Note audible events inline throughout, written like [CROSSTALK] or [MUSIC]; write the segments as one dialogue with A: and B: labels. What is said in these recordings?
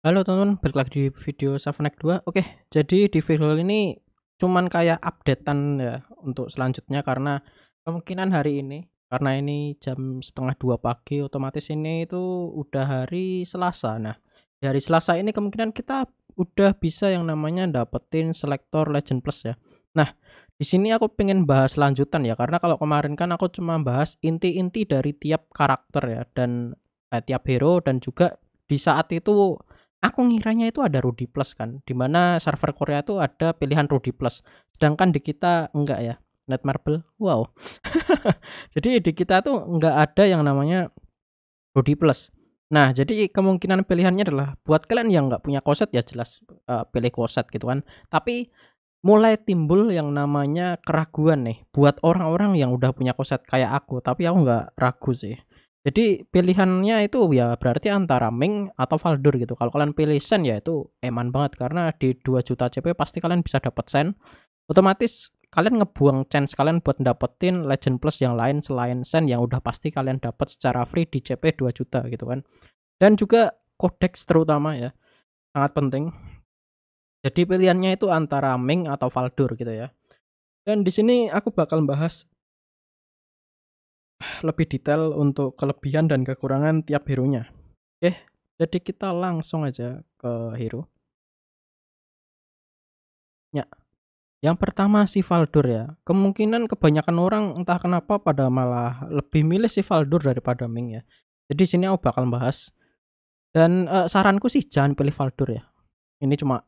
A: Halo teman-teman, balik lagi di video Savonek 2 Oke, jadi di video ini cuman kayak updatean ya untuk selanjutnya Karena kemungkinan hari ini Karena ini jam setengah dua pagi otomatis ini itu udah hari Selasa Nah, di hari Selasa ini kemungkinan kita udah bisa yang namanya dapetin selektor Legend Plus ya Nah, di sini aku pengen bahas lanjutan ya Karena kalau kemarin kan aku cuma bahas inti-inti dari tiap karakter ya Dan eh, tiap hero dan juga di saat itu aku ngiranya itu ada Rudy Plus kan dimana server Korea itu ada pilihan Rudy Plus sedangkan di kita enggak ya Netmarble wow [LAUGHS] jadi di kita tuh enggak ada yang namanya Rudy Plus nah jadi kemungkinan pilihannya adalah buat kalian yang enggak punya koset ya jelas uh, pilih koset gitu kan tapi mulai timbul yang namanya keraguan nih buat orang-orang yang udah punya koset kayak aku tapi aku enggak ragu sih jadi pilihannya itu ya berarti antara Ming atau Valdur gitu. Kalau kalian pilih Sen ya itu eman banget karena di 2 juta CP pasti kalian bisa dapat Sen. Otomatis kalian ngebuang chance kalian buat dapetin Legend Plus yang lain selain Sen yang udah pasti kalian dapat secara free di CP 2 juta gitu kan. Dan juga Codex terutama ya. Sangat penting. Jadi pilihannya itu antara Ming atau Valdur gitu ya. Dan di sini aku bakal bahas lebih detail untuk kelebihan dan kekurangan tiap hero-nya. Oke, jadi kita langsung aja ke hero. Ya. Yang pertama si Valdur ya. Kemungkinan kebanyakan orang entah kenapa pada malah lebih milih si Valdur daripada Ming ya. Jadi sini aku bakal bahas. Dan uh, saranku sih jangan pilih Valdur ya. Ini cuma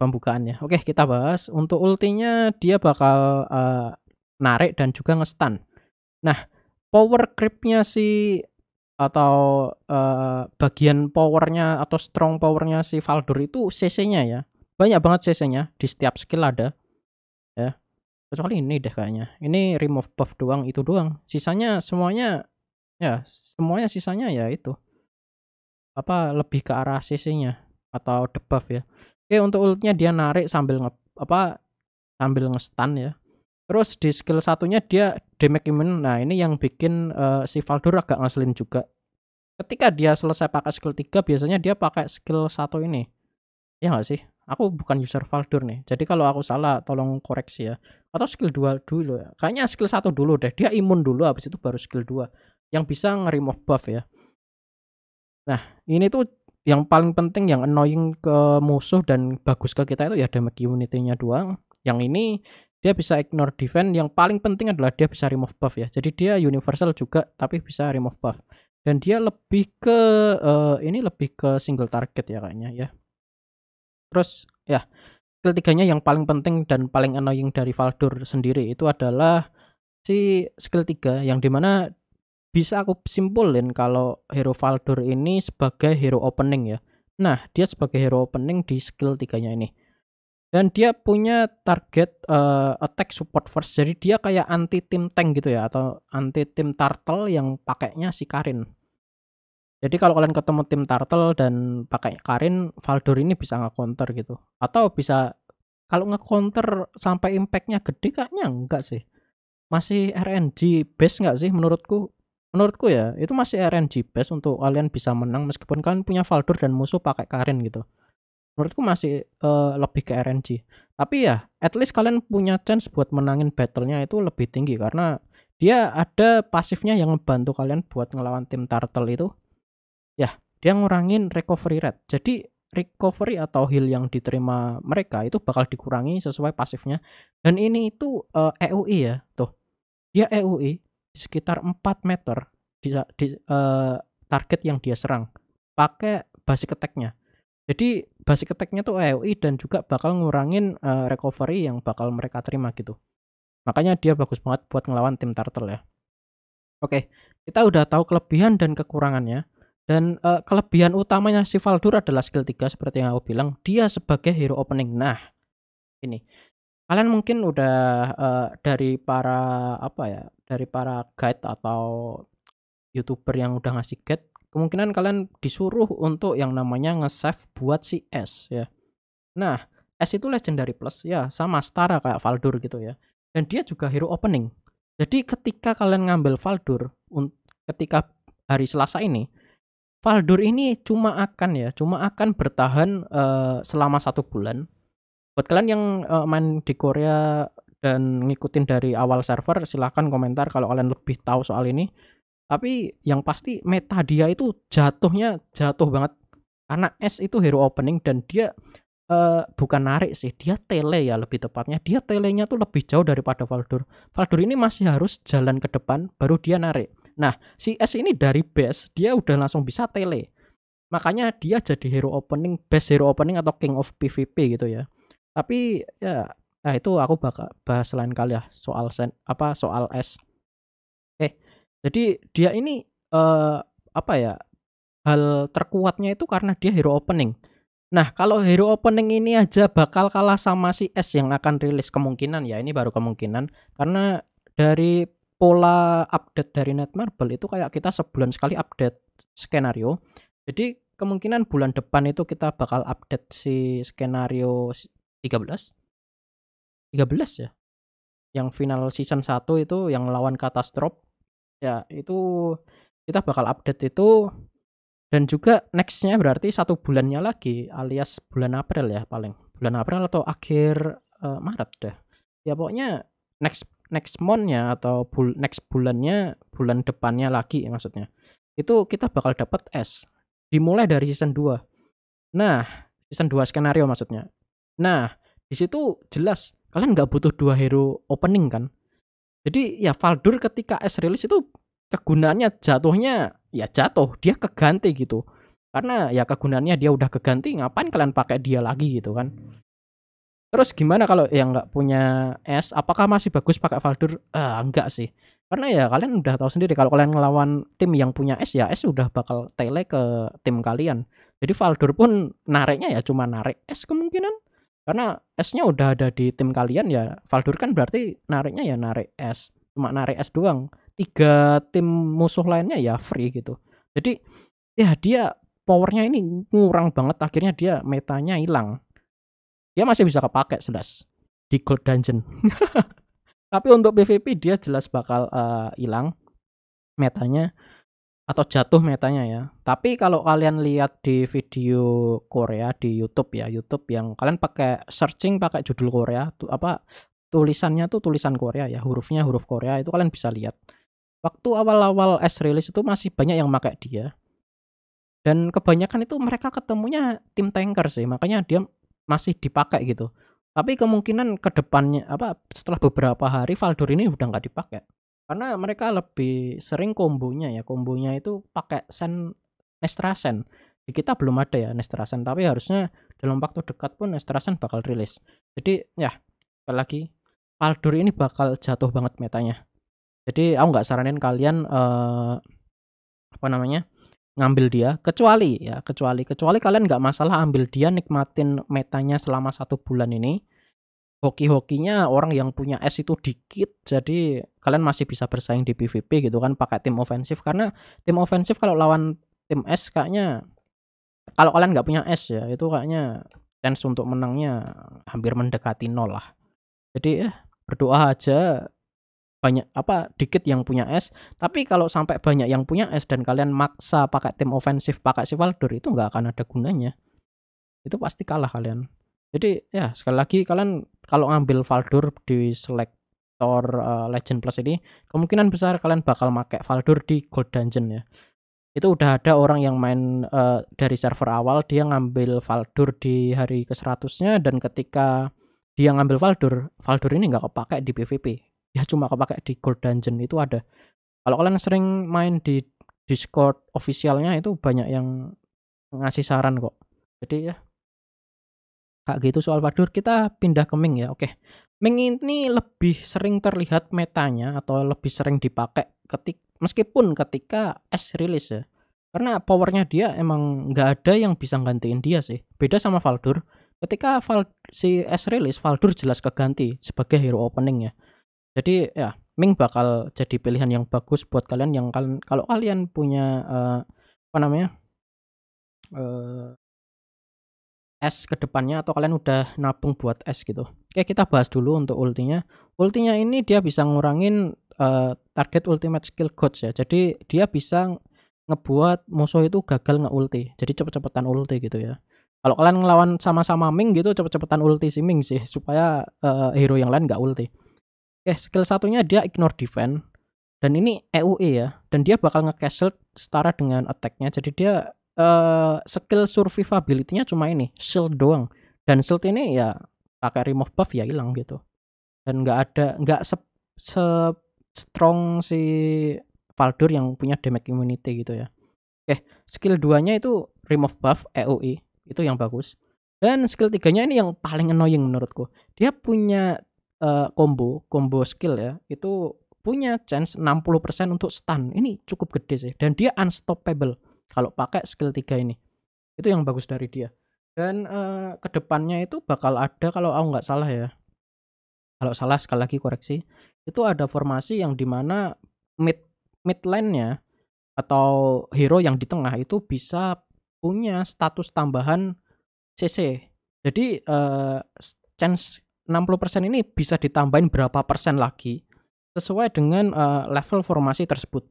A: pembukaan ya. Oke, kita bahas. Untuk ultinya dia bakal uh, narik dan juga ngestan. Nah, power creepnya si atau uh, bagian powernya atau strong powernya si Valdur itu CC-nya ya banyak banget CC-nya di setiap skill ada ya kecuali ini deh kayaknya ini remove buff doang itu doang sisanya semuanya ya semuanya sisanya ya itu apa lebih ke arah CC-nya atau debuff ya oke untuk ultnya dia narik sambil nge apa sambil ngestan ya Terus di skill satunya dia damage immune. Nah, ini yang bikin uh, si Valdor agak ngeselin juga. Ketika dia selesai pakai skill 3, biasanya dia pakai skill satu ini. Ya nggak sih? Aku bukan user Valdor nih. Jadi kalau aku salah tolong koreksi ya. Atau skill 2 dulu ya. Kayaknya skill satu dulu deh. Dia imun dulu habis itu baru skill 2 yang bisa nge-remove buff ya. Nah, ini tuh yang paling penting yang annoying ke musuh dan bagus ke kita itu ya damage immunity nya doang. Yang ini dia bisa ignore defense yang paling penting adalah dia bisa remove buff ya jadi dia universal juga tapi bisa remove buff dan dia lebih ke uh, ini lebih ke single target ya kayaknya ya terus ya ketiganya yang paling penting dan paling annoying dari Valdur sendiri itu adalah si skill 3 yang dimana bisa aku simpulin kalau hero Valdur ini sebagai hero opening ya nah dia sebagai hero opening di skill tiganya ini dan dia punya target uh, attack support first jadi dia kayak anti tim tank gitu ya atau anti tim turtle yang pakainya si Karin jadi kalau kalian ketemu tim turtle dan pakai Karin Valdor ini bisa nge-counter gitu atau bisa kalau nge-counter sampai impactnya gede kayaknya enggak sih masih RNG base enggak sih menurutku menurutku ya itu masih RNG base untuk kalian bisa menang meskipun kalian punya Valdor dan musuh pakai Karin gitu menurutku masih uh, lebih ke RNG tapi ya at least kalian punya chance buat menangin battlenya itu lebih tinggi karena dia ada pasifnya yang membantu kalian buat ngelawan tim turtle itu ya dia ngurangin recovery rate jadi recovery atau heal yang diterima mereka itu bakal dikurangi sesuai pasifnya dan ini itu uh, eh, EUI ya tuh dia EUI di sekitar 4 meter di, di uh, target yang dia serang pakai basic attack-nya jadi basic attack-nya tuh AoE dan juga bakal ngurangin uh, recovery yang bakal mereka terima gitu. Makanya dia bagus banget buat ngelawan tim Turtle ya. Oke, kita udah tahu kelebihan dan kekurangannya. Dan uh, kelebihan utamanya si Valdur adalah skill 3 seperti yang aku bilang, dia sebagai hero opening. Nah, ini. Kalian mungkin udah uh, dari para apa ya, dari para guide atau YouTuber yang udah ngasih guide kemungkinan kalian disuruh untuk yang namanya nge-save buat si S ya. Nah, S itu legendary plus ya, sama setara kayak Valdur gitu ya. Dan dia juga hero opening. Jadi ketika kalian ngambil Valdur ketika hari Selasa ini, Valdur ini cuma akan ya, cuma akan bertahan uh, selama satu bulan. Buat kalian yang uh, main di Korea dan ngikutin dari awal server, silahkan komentar kalau kalian lebih tahu soal ini tapi yang pasti meta dia itu jatuhnya jatuh banget karena S itu hero opening dan dia uh, bukan narik sih dia tele ya lebih tepatnya dia telenya tuh lebih jauh daripada Valdur Valdur ini masih harus jalan ke depan baru dia narik nah si S ini dari base dia udah langsung bisa tele makanya dia jadi hero opening best hero opening atau king of PvP gitu ya tapi ya nah itu aku bakal bahas lain kali ya soal sen, apa soal S jadi dia ini uh, apa ya? Hal terkuatnya itu karena dia hero opening. Nah, kalau hero opening ini aja bakal kalah sama si S yang akan rilis kemungkinan ya. Ini baru kemungkinan karena dari pola update dari Netmarble itu kayak kita sebulan sekali update skenario. Jadi kemungkinan bulan depan itu kita bakal update si skenario 13. 13 ya. Yang final season 1 itu yang lawan katastrof Ya, itu kita bakal update itu dan juga nextnya berarti satu bulannya lagi alias bulan April ya paling bulan April atau akhir uh, Maret deh ya pokoknya next next monthnya atau bul next bulannya bulan depannya lagi ya maksudnya itu kita bakal dapat S dimulai dari season 2 nah season 2 skenario maksudnya nah di situ jelas kalian nggak butuh dua hero opening kan jadi ya Valdur ketika S rilis itu kegunaannya jatuhnya ya jatuh, dia keganti gitu. Karena ya kegunaannya dia udah keganti, ngapain kalian pakai dia lagi gitu kan. Terus gimana kalau yang nggak punya S, apakah masih bagus pakai Valdur? Eh, enggak sih. Karena ya kalian udah tahu sendiri kalau kalian ngelawan tim yang punya S ya S udah bakal tele ke tim kalian. Jadi Valdur pun nariknya ya cuma narik S kemungkinan karena S-nya udah ada di tim kalian ya, Valdur kan berarti nariknya ya narik S. Cuma narik S doang. Tiga tim musuh lainnya ya free gitu. Jadi ya dia powernya ini ngurang banget akhirnya dia metanya hilang. Dia masih bisa kepake sedas di gold dungeon. [LAUGHS] Tapi untuk PvP dia jelas bakal eh, hilang uh, metanya atau jatuh metanya ya. Tapi kalau kalian lihat di video Korea di YouTube ya, YouTube yang kalian pakai searching pakai judul Korea tuh apa tulisannya tuh tulisan Korea ya, hurufnya huruf Korea itu kalian bisa lihat. Waktu awal-awal S release itu masih banyak yang pakai dia. Dan kebanyakan itu mereka ketemunya tim tanker sih, makanya dia masih dipakai gitu. Tapi kemungkinan kedepannya apa setelah beberapa hari Valdor ini udah nggak dipakai karena mereka lebih sering kombonya ya kombonya itu pakai sen nestrasen di kita belum ada ya nestrasen tapi harusnya dalam waktu dekat pun nestrasen bakal rilis jadi ya sekali lagi Paldur ini bakal jatuh banget metanya jadi aku nggak saranin kalian uh, apa namanya ngambil dia kecuali ya kecuali kecuali kalian nggak masalah ambil dia nikmatin metanya selama satu bulan ini hoki-hokinya orang yang punya S itu dikit jadi kalian masih bisa bersaing di PVP gitu kan pakai tim ofensif karena tim ofensif kalau lawan tim S kayaknya kalau kalian nggak punya S ya itu kayaknya chance untuk menangnya hampir mendekati nol lah jadi eh, berdoa aja banyak apa dikit yang punya S tapi kalau sampai banyak yang punya S dan kalian maksa pakai tim ofensif pakai si Valdor itu nggak akan ada gunanya itu pasti kalah kalian jadi ya sekali lagi kalian kalau ngambil Valdur di selector uh, Legend Plus ini kemungkinan besar kalian bakal make Valdur di Gold Dungeon ya itu udah ada orang yang main uh, dari server awal dia ngambil Valdur di hari ke 100 nya dan ketika dia ngambil Valdur Valdur ini nggak kepake di PvP ya cuma kepake di Gold Dungeon itu ada kalau kalian sering main di Discord officialnya itu banyak yang ngasih saran kok jadi ya kayak gitu soal Wadur kita pindah ke Ming ya. Oke. Ming ini lebih sering terlihat metanya atau lebih sering dipakai ketik meskipun ketika S rilis ya. Karena powernya dia emang nggak ada yang bisa gantiin dia sih. Beda sama Valdur. Ketika Val si S rilis Valdur jelas keganti sebagai hero opening ya. Jadi ya Ming bakal jadi pilihan yang bagus buat kalian yang kalian kalau kalian punya uh, apa namanya uh, S ke depannya atau kalian udah nabung buat S gitu. Oke, kita bahas dulu untuk ultinya. Ultinya ini dia bisa ngurangin uh, target ultimate skill gods ya. Jadi dia bisa ngebuat musuh itu gagal ngeulti. Jadi cepet-cepetan ulti gitu ya. Kalau kalian ngelawan sama-sama Ming gitu cepet-cepetan ulti si Ming sih supaya uh, hero yang lain gak ulti. Oke, skill satunya dia ignore defense dan ini EUE e ya dan dia bakal nge castle setara dengan attacknya. Jadi dia uh, skill survivability-nya cuma ini shield doang dan shield ini ya pakai remove buff ya hilang gitu dan nggak ada nggak se, se strong si Valdur yang punya damage immunity gitu ya oke skill duanya itu remove buff EOE itu yang bagus dan skill tiganya ini yang paling annoying menurutku dia punya uh, combo combo skill ya itu punya chance 60% untuk stun ini cukup gede sih dan dia unstoppable kalau pakai skill 3 ini itu yang bagus dari dia dan uh, kedepannya itu bakal ada kalau aku nggak salah ya kalau salah sekali lagi koreksi itu ada formasi yang dimana mid mid lane nya atau hero yang di tengah itu bisa punya status tambahan CC jadi uh, chance 60% ini bisa ditambahin berapa persen lagi sesuai dengan uh, level formasi tersebut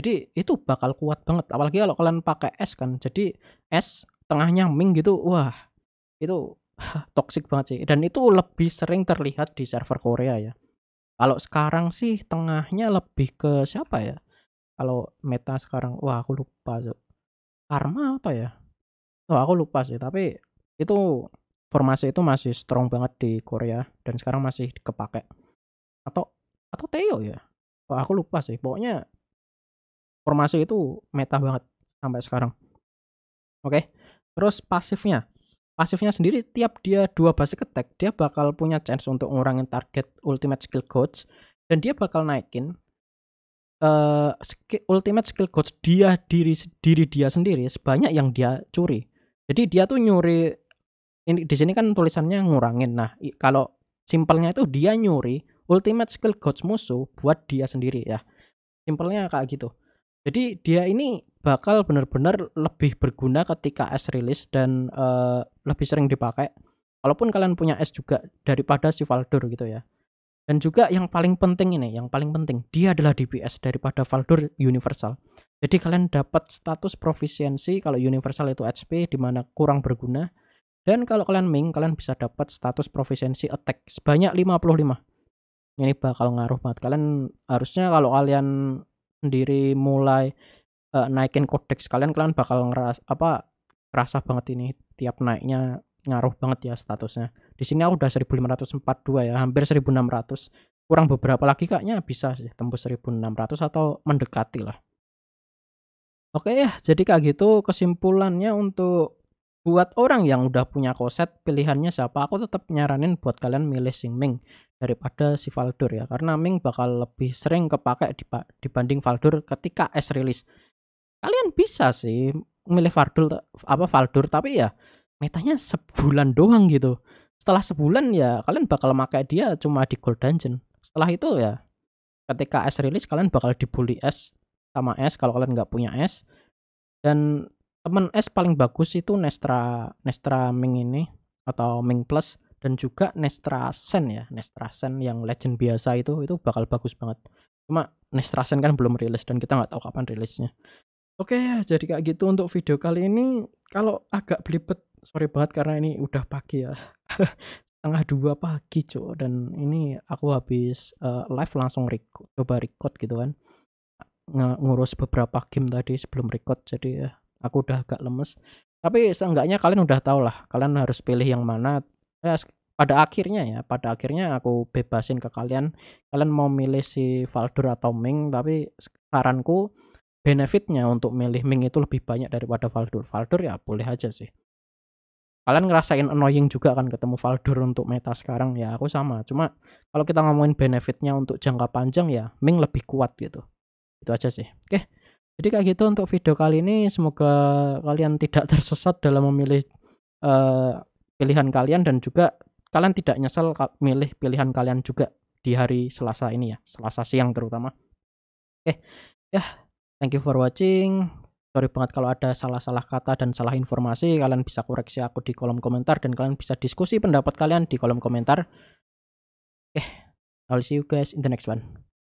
A: jadi itu bakal kuat banget. Apalagi kalau kalian pakai S kan. Jadi S tengahnya ming gitu. Wah, itu [SIGHS] toxic banget sih. Dan itu lebih sering terlihat di server Korea ya. Kalau sekarang sih tengahnya lebih ke siapa ya? Kalau meta sekarang, wah aku lupa. So. Karma apa ya? Oh aku lupa sih. Tapi itu formasi itu masih strong banget di Korea dan sekarang masih kepake. Atau atau Theo ya? Oh, aku lupa sih. Pokoknya formasi itu meta banget sampai sekarang. Oke. Okay? Terus pasifnya. Pasifnya sendiri tiap dia dua basic attack, dia bakal punya chance untuk ngurangin target ultimate skill coach dan dia bakal naikin uh, eh, skill, ultimate skill coach dia diri diri dia sendiri sebanyak yang dia curi. Jadi dia tuh nyuri ini di sini kan tulisannya ngurangin. Nah, kalau simpelnya itu dia nyuri ultimate skill coach musuh buat dia sendiri ya. Simpelnya kayak gitu. Jadi dia ini bakal benar-benar lebih berguna ketika S rilis dan uh, lebih sering dipakai. Walaupun kalian punya S juga daripada si Valdur gitu ya. Dan juga yang paling penting ini, yang paling penting dia adalah DPS daripada Valdur Universal. Jadi kalian dapat status proficiency kalau Universal itu HP di mana kurang berguna. Dan kalau kalian Ming, kalian bisa dapat status proficiency attack sebanyak 55. Ini bakal ngaruh banget. Kalian harusnya kalau kalian sendiri mulai uh, naikin kodeks kalian kalian bakal ngeras apa kerasa banget ini tiap naiknya ngaruh banget ya statusnya. Di sini aku udah 1542 ya, hampir 1600. Kurang beberapa lagi kayaknya bisa sih tembus 1600 atau mendekati lah. Oke ya, jadi kayak gitu kesimpulannya untuk buat orang yang udah punya koset pilihannya siapa aku tetap nyaranin buat kalian milih sing Ming daripada si Valdur ya karena Ming bakal lebih sering kepake dibanding Valdur ketika S rilis kalian bisa sih milih Valdur apa Valdur tapi ya metanya sebulan doang gitu setelah sebulan ya kalian bakal make dia cuma di gold dungeon setelah itu ya ketika S rilis kalian bakal dibully S sama S kalau kalian nggak punya S dan teman S eh, paling bagus itu Nestra Nestra Ming ini atau Ming Plus dan juga Nestra Sen ya Nestra Sen yang legend biasa itu itu bakal bagus banget cuma Nestra Sen kan belum rilis dan kita nggak tahu kapan rilisnya oke ya jadi kayak gitu untuk video kali ini kalau agak belibet sorry banget karena ini udah pagi ya [LAUGHS] setengah dua pagi cuy dan ini aku habis uh, live langsung record, coba record gitu kan ngurus beberapa game tadi sebelum record jadi ya aku udah agak lemes tapi seenggaknya kalian udah tau lah kalian harus pilih yang mana ya, pada akhirnya ya pada akhirnya aku bebasin ke kalian kalian mau milih si Valdur atau Ming tapi saranku benefitnya untuk milih Ming itu lebih banyak daripada Valdur Valdur ya boleh aja sih kalian ngerasain annoying juga kan ketemu Valdur untuk meta sekarang ya aku sama cuma kalau kita ngomongin benefitnya untuk jangka panjang ya Ming lebih kuat gitu itu aja sih oke okay. Jadi kayak gitu untuk video kali ini semoga kalian tidak [LAUGHS] tersesat dalam memilih uh, pilihan kalian dan juga kalian tidak nyesel milih pilihan kalian juga di hari Selasa ini ya, Selasa siang terutama. Oke. Eh, okay. Ya, yeah. thank you for watching. Sorry banget kalau ada salah-salah kata dan salah informasi, kalian bisa koreksi aku di kolom komentar dan kalian bisa diskusi pendapat kalian di kolom komentar. Oke, eh, okay. I'll see you guys in the next one.